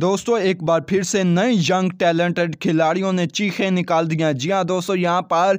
दोस्तों एक बार फिर से नए यंग टैलेंटेड खिलाड़ियों ने चीखें निकाल दी हैं जी हाँ दोस्तों यहाँ पर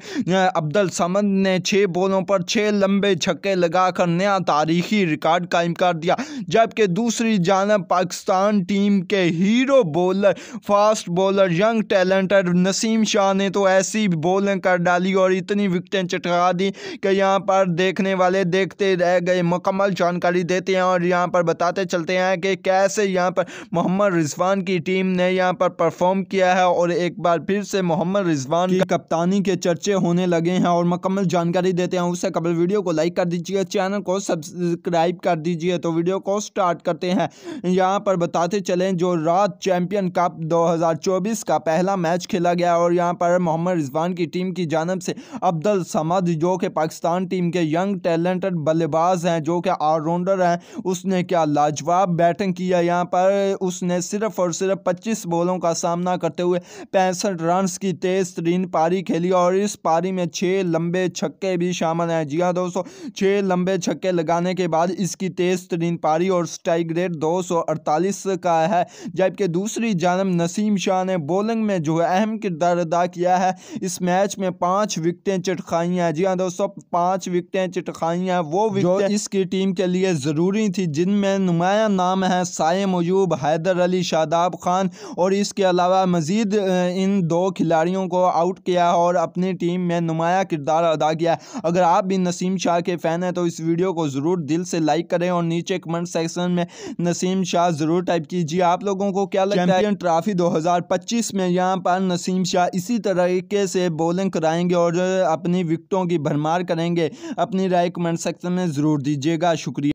अब्दुल समद ने छः बॉलों पर छः लंबे छक्के लगाकर नया तारीखी रिकॉर्ड कायम कर दिया जबकि दूसरी जानब पाकिस्तान टीम के hero bowler fast bowler young talented Naseem Shah ने तो ऐसी बॉलिंग कर डाली और इतनी विकटें चटका दी कि यहाँ पर देखने वाले देखते रह गए मुकम्मल जानकारी देते हैं और यहाँ पर बताते चलते हैं कि कैसे यहाँ पर मोहम्मद रिजवान की टीम ने यहाँ पर परफॉर्म किया है और एक बार फिर से मोहम्मद रिजवान की कप्तानी के चर्चे होने लगे हैं और मुकम्मल जानकारी देते हैं उससे कबल वीडियो को लाइक कर दीजिए चैनल को सब्सक्राइब कर दीजिए तो वीडियो को स्टार्ट करते हैं यहाँ पर बताते चलें जो रात चैम्पियन कप 2024 का पहला मैच खेला गया और यहाँ पर मोहम्मद रिजवान की टीम की जानब से अब्दुल समद जो कि पाकिस्तान टीम के यंग टैलेंटेड बल्लेबाज हैं जो कि ऑलराउंडर हैं उसने क्या लाजवाब बैटिंग किया यहाँ पर उसने सिर्फ और सिर्फ पच्चीस बॉलों का सामना करते हुए पैंसठ रन की तेज तरीन पारी खेली और इस पारी में छः लंबे छक्के भी शामिल हैं जी हाँ दोस्तों छः लंबे छक्के लगाने के बाद इसकी तेज तरीन पारी और स्ट्राइक रेट अड़तालीस का है जबकि दूसरी जानब नसीम शाह ने बॉलिंग में जो है अहम किरदार अदा किया है इस मैच में पाँच विकटें चटखाई हैं जी हाँ दोस्तों पाँच विकटें चटखाई हैं वो विकटें इसकी टीम के लिए ज़रूरी थी जिनमें नुमाया नाम है साय मयूब हैदर अली शादाब खान और इसके अलावा मज़ीद इन दो खिलाड़ियों को आउट किया और अपनी टीम में नुमाया किरदार अदा किया अगर आप भी नसीम शाह के फ़ैन हैं तो इस वीडियो को ज़रूर दिल से लाइक करें और नीचे कमेंट सेक्शन में नसीम शाह ज़रूर टाइप कीजिए आप लोगों को क्या लगता है ट्रॉफी 2025 में यहाँ पर नसीम शाह इसी तरीके से बॉलिंग कराएंगे और अपनी विकटों की भरमार करेंगे अपनी राय कमेंट सेक्शन में ज़रूर दीजिएगा शुक्रिया